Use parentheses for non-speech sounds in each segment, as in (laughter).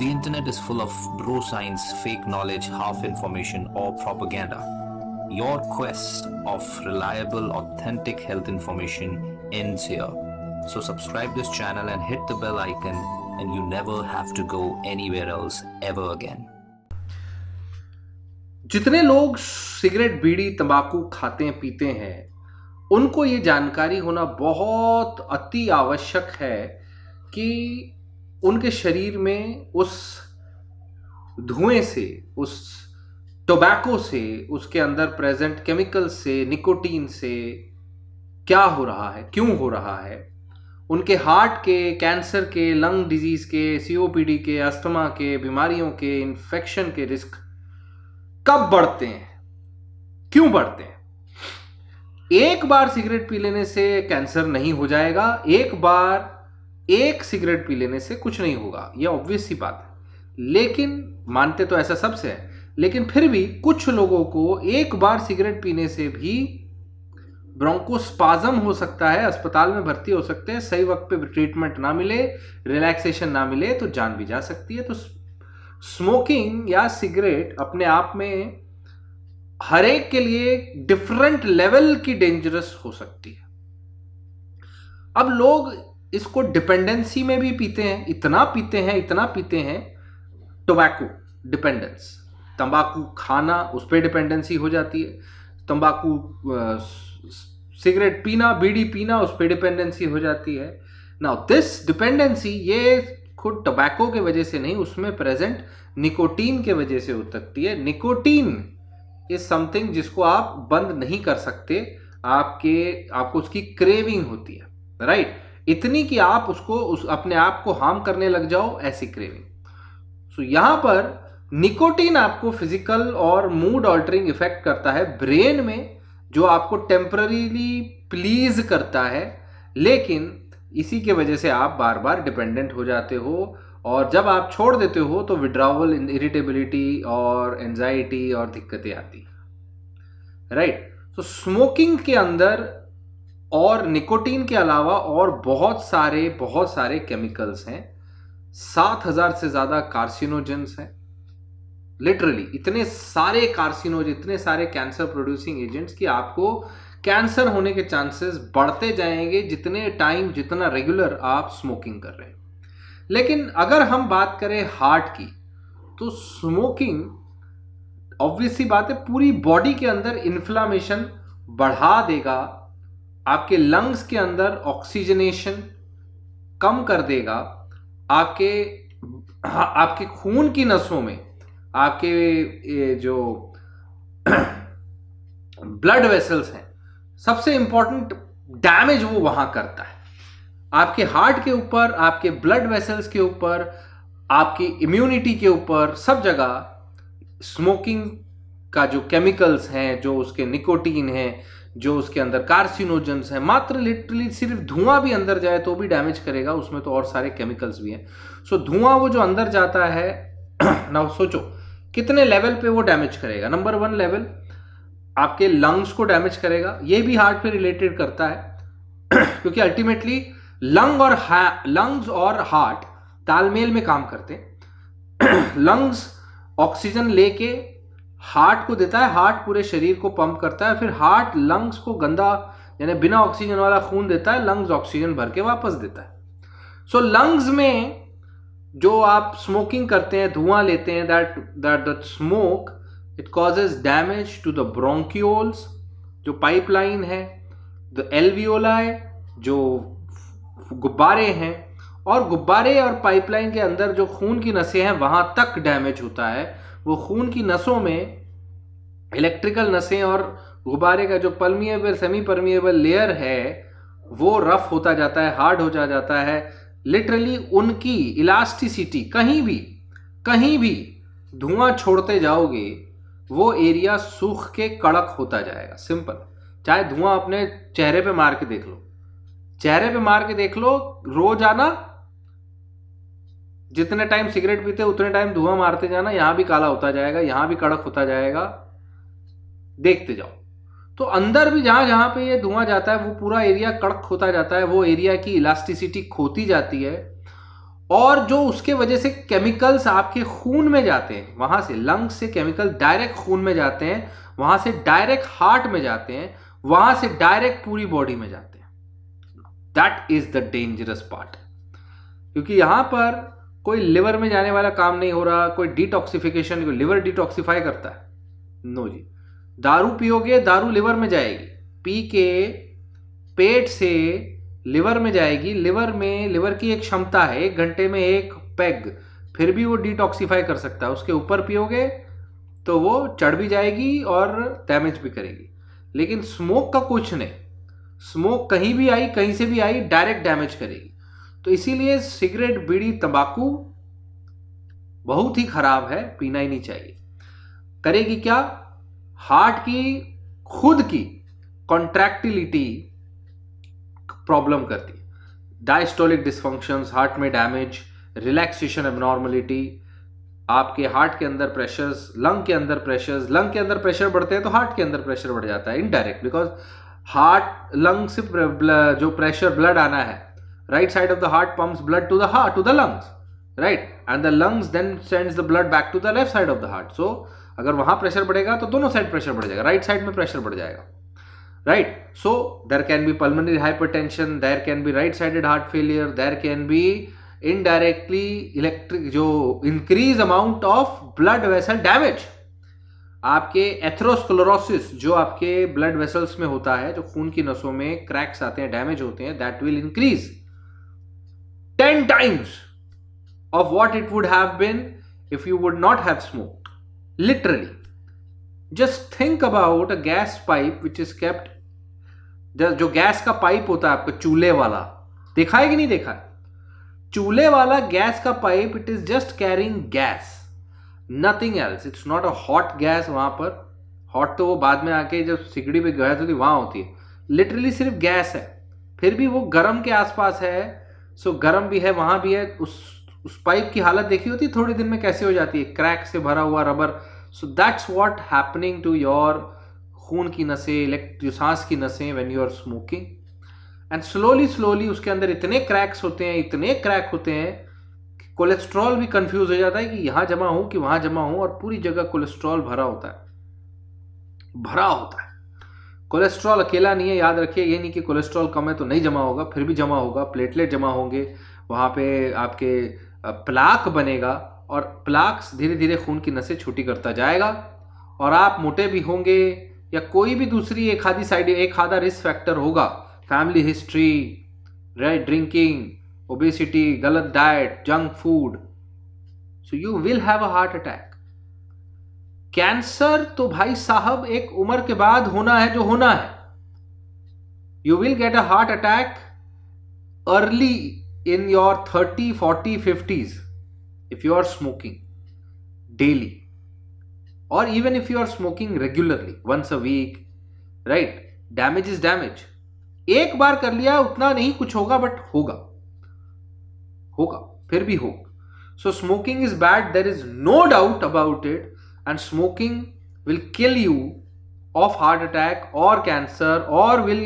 The internet is full of bro science, fake knowledge, half information, or propaganda. Your quest of reliable, authentic health information ends here. So subscribe this channel and hit the bell icon and you never have to go anywhere else ever again. जितने लोग cigarette बीड़ी तंबाकू खाते हैं पीते हैं उनको ये जानकारी होना बहुत अति आवश्यक है कि उनके शरीर में उस धुएं से उस टोबैको से उसके अंदर प्रेजेंट केमिकल से निकोटीन से क्या हो रहा है क्यों हो रहा है उनके हार्ट के कैंसर के लंग डिजीज़ के सीओपीडी के अस्थमा के बीमारियों के इन्फेक्शन के रिस्क कब बढ़ते हैं क्यों बढ़ते हैं एक बार सिगरेट पी लेने से कैंसर नहीं हो जाएगा एक बार एक सिगरेट पी लेने से कुछ नहीं होगा यह ऑब्वियस ही बात है लेकिन मानते तो ऐसा सबसे है लेकिन फिर भी कुछ लोगों को एक बार सिगरेट पीने से भी ब्रोंकोस्पाजम हो सकता है अस्पताल में भर्ती हो सकते हैं सही वक्त पे ट्रीटमेंट ना मिले रिलैक्सेशन ना मिले तो जान भी जा सकती है तो स्मोकिंग या सिगरेट अपने आप में हर एक के लिए डिफरेंट लेवल की डेंजरस हो सकती है अब लोग इसको डिपेंडेंसी में भी पीते हैं इतना पीते हैं इतना पीते हैं टोबैको डिपेंडेंस तंबाकू खाना उस पर डिपेंडेंसी हो जाती है तंबाकू सिगरेट पीना बीड़ी पीना उस पर डिपेंडेंसी हो जाती है ना दिस डिपेंडेंसी ये खुद टबैको के वजह से नहीं उसमें प्रेजेंट निकोटीन के वजह से हो सकती है निकोटीन इज समथिंग जिसको आप बंद नहीं कर सकते आपके आपको उसकी क्रेविंग होती है राइट right? इतनी कि आप उसको उस अपने आप को हार्म करने लग जाओ ऐसी क्रेविंग सो so, यहां पर निकोटीन आपको फिजिकल और मूड ऑल्टरिंग इफेक्ट करता है ब्रेन में जो आपको टेम्पररीली प्लीज करता है लेकिन इसी के वजह से आप बार बार डिपेंडेंट हो जाते हो और जब आप छोड़ देते हो तो विड्रावल इरिटेबिलिटी और एनजाइटी और दिक्कतें आती राइट right. तो स्मोकिंग के अंदर और निकोटीन के अलावा और बहुत सारे बहुत सारे केमिकल्स हैं सात हजार से ज्यादा कार्सिनोजेंस हैं लिटरली इतने सारे कार्सिनोज इतने सारे कैंसर प्रोड्यूसिंग एजेंट्स कि आपको कैंसर होने के चांसेस बढ़ते जाएंगे जितने टाइम जितना रेगुलर आप स्मोकिंग कर रहे हैं लेकिन अगर हम बात करें हार्ट की तो स्मोकिंग ऑब्वियसली बात है पूरी बॉडी के अंदर इन्फ्लामेशन बढ़ा देगा आपके लंग्स के अंदर ऑक्सीजनेशन कम कर देगा आपके आपके खून की नसों में आपके जो ब्लड (clears throat) वेसल्स हैं सबसे इंपॉर्टेंट डैमेज वो वहां करता है आपके हार्ट के ऊपर आपके ब्लड वेसल्स के ऊपर आपकी इम्यूनिटी के ऊपर सब जगह स्मोकिंग का जो केमिकल्स हैं जो उसके निकोटीन हैं जो उसके अंदर कार्सिनोजन्स हैं मात्र लिटरली सिर्फ धुआं भी अंदर जाए तो भी डैमेज करेगा उसमें तो और सारे केमिकल्स भी हैं सो धुआं वो जो अंदर जाता है ना (clears throat) सोचो कितने लेवल पे वो डैमेज करेगा नंबर वन लेवल आपके लंग्स को डैमेज करेगा ये भी हार्ट पे रिलेटेड करता है (clears throat) क्योंकि अल्टीमेटली लंग और लंग्स और हार्ट तालमेल में काम करते हैं लंग्स (clears throat) ऑक्सीजन लेके हार्ट को देता है हार्ट पूरे शरीर को पंप करता है फिर हार्ट लंग्स को गंदा यानी बिना ऑक्सीजन वाला खून देता है लंग्स ऑक्सीजन भर के वापस देता है सो so, लंग्स में जो आप स्मोकिंग करते हैं धुआं लेते हैं that that that smoke it causes damage to the bronchioles जो पाइपलाइन है द एलवीओलाई जो गुब्बारे हैं और गुब्बारे और पाइपलाइन के अंदर जो खून की नसें हैं वहाँ तक डैमेज होता है वो खून की नसों में इलेक्ट्रिकल नसें और गुब्बारे का जो पलमिएबल सेमी परमिएबल लेयर है वो रफ होता जाता है हार्ड हो जा जाता है लिटरली उनकी इलास्टिसिटी कहीं भी कहीं भी धुआं छोड़ते जाओगे वो एरिया सूख के कड़क होता जाएगा सिंपल चाहे धुआं अपने चेहरे पे मार के देख लो चेहरे पे मार के देख लो रोजाना जितने टाइम सिगरेट पीते उतने टाइम धुआं मारते जाना यहां भी काला होता जाएगा यहां भी कड़क होता जाएगा देखते जाओ तो अंदर भी जहां जहां पे ये धुआं जाता है वो पूरा एरिया कड़क होता जाता है वो एरिया की इलास्टिसिटी खोती जाती है और जो उसके वजह से केमिकल्स आपके खून में जाते हैं वहां से लंग से केमिकल डायरेक्ट खून में जाते हैं वहां से डायरेक्ट हार्ट में जाते हैं वहां से डायरेक्ट पूरी बॉडी में जाते हैं that is the dangerous part क्योंकि यहां पर कोई लिवर में जाने वाला काम नहीं हो रहा कोई डिटॉक्सिफिकेशन लिवर डिटॉक्सिफाई करता है नो जी दारू पियोगे दारू लिवर में जाएगी पी के पेट से लिवर में जाएगी लिवर में लिवर की एक क्षमता है एक घंटे में एक पैग फिर भी वो डिटॉक्सीफाई कर सकता है उसके ऊपर पियोगे तो वो चढ़ भी जाएगी और डैमेज भी करेगी लेकिन स्मोक का कुछ नहीं स्मोक कहीं भी आई कहीं से भी आई डायरेक्ट डैमेज करेगी तो इसीलिए सिगरेट बीड़ी तंबाकू बहुत ही खराब है पीना ही नहीं चाहिए करेगी क्या हार्ट की खुद की कॉन्ट्रैक्टिलिटी प्रॉब्लम करती है डायस्टोलिक डिस्फंक्शन हार्ट में डैमेज रिलैक्सेशन एबनॉर्मलिटी आपके हार्ट के अंदर प्रेशर्स लंग के अंदर प्रेशर्स लंग के अंदर प्रेशर बढ़ते हैं तो हार्ट के अंदर प्रेशर बढ़ जाता है इनडायरेक्ट बिकॉज हार्ट लंग से जो प्रेशर ब्लड आना है right side of the heart pumps blood to the heart to the lungs right and the lungs then sends the blood back to the left side of the heart so agar wahan pressure badhega to dono side pressure badh jayega right side mein pressure badh jayega right so there can be pulmonary hypertension there can be right sided heart failure there can be indirectly electric jo increase amount of blood vessel damage आपके एथ्रोस्कलोरोसिस जो आपके blood vessels में होता है जो खून की नसों में क्रैक्स आते हैं डैमेज होते हैं that will increase ten times of what it would have been if you would not have smoked. Literally just think about a gas pipe which is kept जो गैस का पाइप होता है आपका चूल्हे वाला देखा है कि नहीं देखा है चूल्हे वाला गैस का pipe it is just carrying gas nothing else it's not a hot gas वहां पर हॉट तो वो बाद में आके जब सिगड़ी पे गैस होती वहां होती है लिटरली सिर्फ गैस है फिर भी वो गर्म के आसपास है सो गर्म भी है वहाँ भी है उस उस पाइप की हालत देखी होती है थोड़ी दिन में कैसे हो जाती है क्रैक से भरा हुआ rubber so that's what happening to your खून की नसें इलेक्ट्रो सांस की नसें when you are smoking and slowly slowly उसके अंदर इतने क्रैक्स होते हैं इतने क्रैक होते हैं कि कोलेस्ट्रॉल भी कंफ्यूज हो जाता है कि यहाँ जमा हूँ कि वहाँ जमा हूँ और पूरी जगह कोलेस्ट्रॉल भरा होता है भरा होता है कोलेस्ट्रॉल अकेला नहीं है याद रखिए ये नहीं कि कोलेस्ट्रॉल कम है तो नहीं जमा होगा फिर भी जमा होगा प्लेटलेट जमा होंगे वहाँ पे आपके प्लाक बनेगा और प्लाक्स धीरे धीरे खून की नसें छुट्टी करता जाएगा और आप मोटे भी होंगे या कोई भी दूसरी एक आधी साइड एक आधा रिस्क फैक्टर होगा family history right drinking obesity गलत diet junk food so you will have a heart attack cancer तो भाई साहब एक उम्र के बाद होना है जो होना है you will get a heart attack early in your thirty forty fifties if you are smoking daily और even if you are smoking regularly once a week right damage is damage एक बार कर लिया उतना नहीं कुछ होगा बट होगा होगा फिर भी होगा so smoking is bad there is no doubt about it and smoking will kill you of heart attack or cancer or will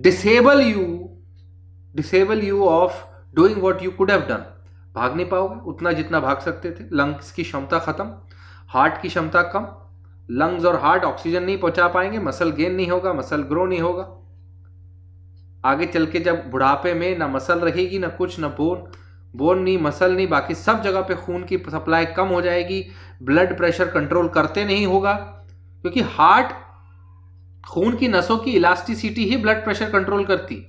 disable you disable you of doing what you could have done भाग नहीं पाओगे उतना जितना भाग सकते थे lungs की क्षमता खत्म हार्ट की क्षमता कम लंग्स और हार्ट ऑक्सीजन नहीं पहुंचा पाएंगे मसल गेन नहीं होगा मसल ग्रो नहीं होगा आगे चल के जब बुढ़ापे में ना मसल रहेगी ना कुछ ना बोन बोन नहीं मसल नहीं बाकी सब जगह पे खून की सप्लाई कम हो जाएगी ब्लड प्रेशर कंट्रोल करते नहीं होगा क्योंकि हार्ट खून की नसों की इलास्टिसिटी ही ब्लड प्रेशर कंट्रोल करती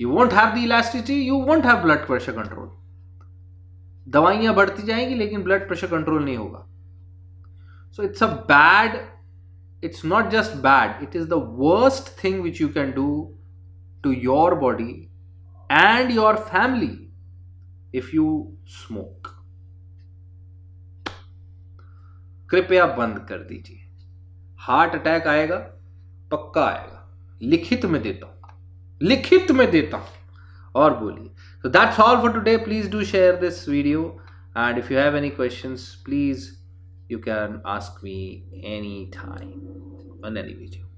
you won't have the elasticity you won't have blood pressure control दवाइयां बढ़ती जाएंगी लेकिन ब्लड प्रेशर कंट्रोल नहीं होगा so it's a bad it's not just bad it is the worst thing which you can do to your body and your family if you smoke कृपया बंद कर दीजिए हार्ट अटैक आएगा पक्का आएगा लिखित में देता हूं लिखित में देता हूं और बोलिए so that's all for today please do share this video and if you have any questions please you can ask me anytime on any video